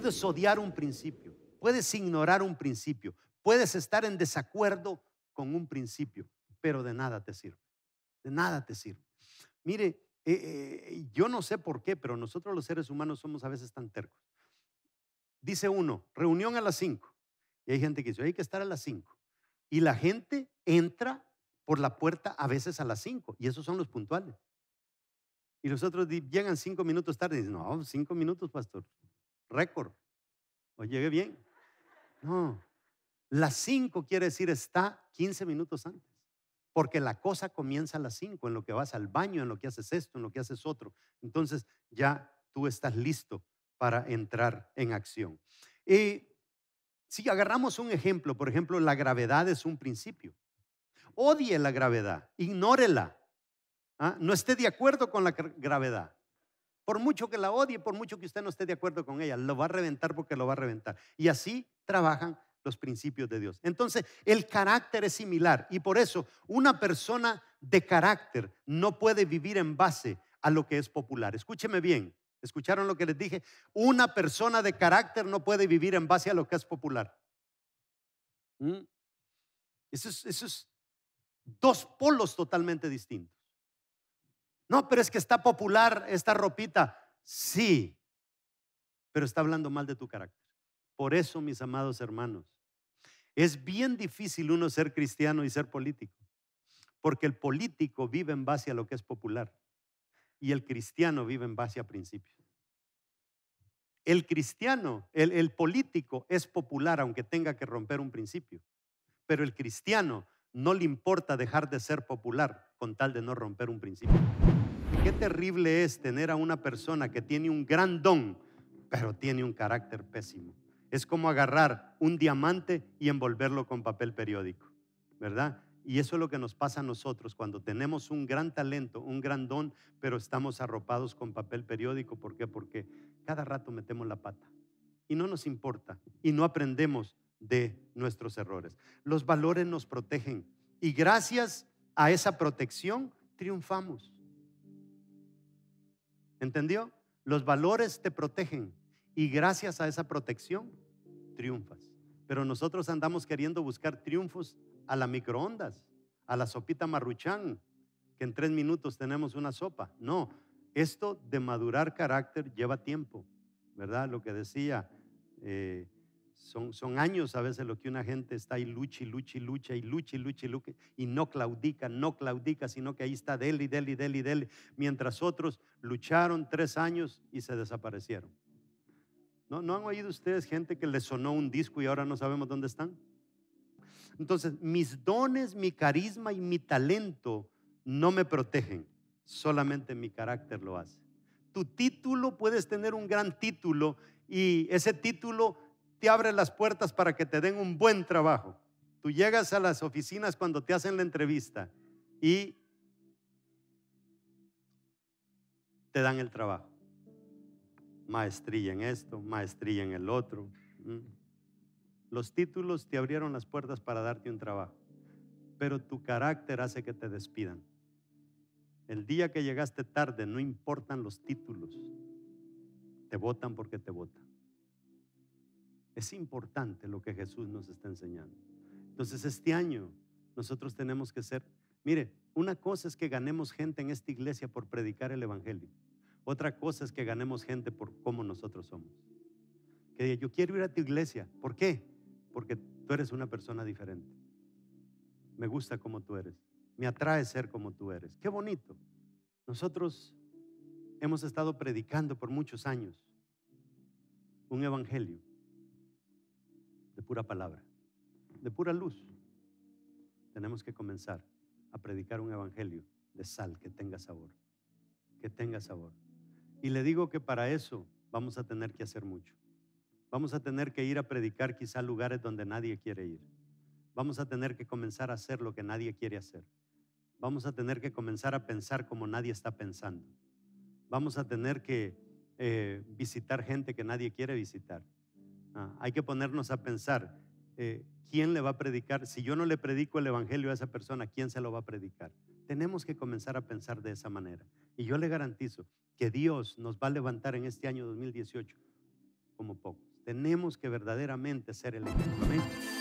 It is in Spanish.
puedes odiar un principio, puedes ignorar un principio, puedes estar en desacuerdo con un principio, pero de nada te sirve. De nada te sirve. Mire, eh, eh, yo no sé por qué, pero nosotros los seres humanos somos a veces tan tercos. Dice uno, reunión a las cinco. Y hay gente que dice, hay que estar a las cinco. Y la gente entra por la puerta a veces a las cinco, Y esos son los puntuales. Y los otros llegan cinco minutos tarde y dicen, no, cinco minutos, pastor récord. Hoy llegué bien. No, las 5 quiere decir está 15 minutos antes, porque la cosa comienza a las 5, en lo que vas al baño, en lo que haces esto, en lo que haces otro. Entonces ya tú estás listo para entrar en acción. Y si agarramos un ejemplo, por ejemplo, la gravedad es un principio. Odie la gravedad, ignórela. ¿ah? No esté de acuerdo con la gravedad. Por mucho que la odie, por mucho que usted no esté de acuerdo con ella, lo va a reventar porque lo va a reventar. Y así trabajan los principios de Dios. Entonces, el carácter es similar y por eso una persona de carácter no puede vivir en base a lo que es popular. Escúcheme bien, ¿escucharon lo que les dije? Una persona de carácter no puede vivir en base a lo que es popular. Esos ¿Mm? Eso dos polos totalmente distintos. No, pero es que está popular esta ropita. Sí, pero está hablando mal de tu carácter. Por eso, mis amados hermanos, es bien difícil uno ser cristiano y ser político, porque el político vive en base a lo que es popular y el cristiano vive en base a principios. El cristiano, el, el político es popular aunque tenga que romper un principio, pero el cristiano no le importa dejar de ser popular con tal de no romper un principio. Qué terrible es tener a una persona que tiene un gran don, pero tiene un carácter pésimo. Es como agarrar un diamante y envolverlo con papel periódico, ¿verdad? Y eso es lo que nos pasa a nosotros cuando tenemos un gran talento, un gran don, pero estamos arropados con papel periódico. ¿Por qué? Porque cada rato metemos la pata y no nos importa y no aprendemos de nuestros errores. Los valores nos protegen, y gracias a esa protección triunfamos. ¿Entendió? Los valores te protegen y gracias a esa protección triunfas. Pero nosotros andamos queriendo buscar triunfos a la microondas, a la sopita marruchán, que en tres minutos tenemos una sopa. No, esto de madurar carácter lleva tiempo, ¿verdad? Lo que decía eh, son, años a veces lo que una gente está y lucha y lucha y lucha y lucha y y no claudica, no claudica, sino que ahí está del y del y del y mientras otros lucharon tres años y se desaparecieron. ¿No, ¿No han oído ustedes gente que le sonó un disco y ahora no sabemos dónde están? Entonces, mis dones, mi carisma y mi talento no me protegen, solamente mi carácter lo hace. Tu título, puedes tener un gran título y ese título te abre las puertas para que te den un buen trabajo. Tú llegas a las oficinas cuando te hacen la entrevista y te dan el trabajo. Maestrilla en esto, maestrilla en el otro. Los títulos te abrieron las puertas para darte un trabajo, pero tu carácter hace que te despidan. El día que llegaste tarde, no importan los títulos, te votan porque te votan. Es importante lo que Jesús nos está enseñando. Entonces este año nosotros tenemos que ser, mire, una cosa es que ganemos gente en esta iglesia por predicar el Evangelio. Otra cosa es que ganemos gente por cómo nosotros somos. Que yo quiero ir a tu iglesia. ¿Por qué? Porque tú eres una persona diferente. Me gusta como tú eres. Me atrae ser como tú eres. Qué bonito. Nosotros hemos estado predicando por muchos años un evangelio de pura palabra, de pura luz. Tenemos que comenzar a predicar un evangelio de sal que tenga sabor, que tenga sabor. Y le digo que para eso vamos a tener que hacer mucho. Vamos a tener que ir a predicar quizá lugares donde nadie quiere ir. Vamos a tener que comenzar a hacer lo que nadie quiere hacer. Vamos a tener que comenzar a pensar como nadie está pensando. Vamos a tener que eh, visitar gente que nadie quiere visitar. Ah, hay que ponernos a pensar, eh, ¿quién le va a predicar? Si yo no le predico el Evangelio a esa persona, ¿quién se lo va a predicar? Tenemos que comenzar a pensar de esa manera. Y yo le garantizo que Dios nos va a levantar en este año 2018 como pocos. Tenemos que verdaderamente ser el Amén.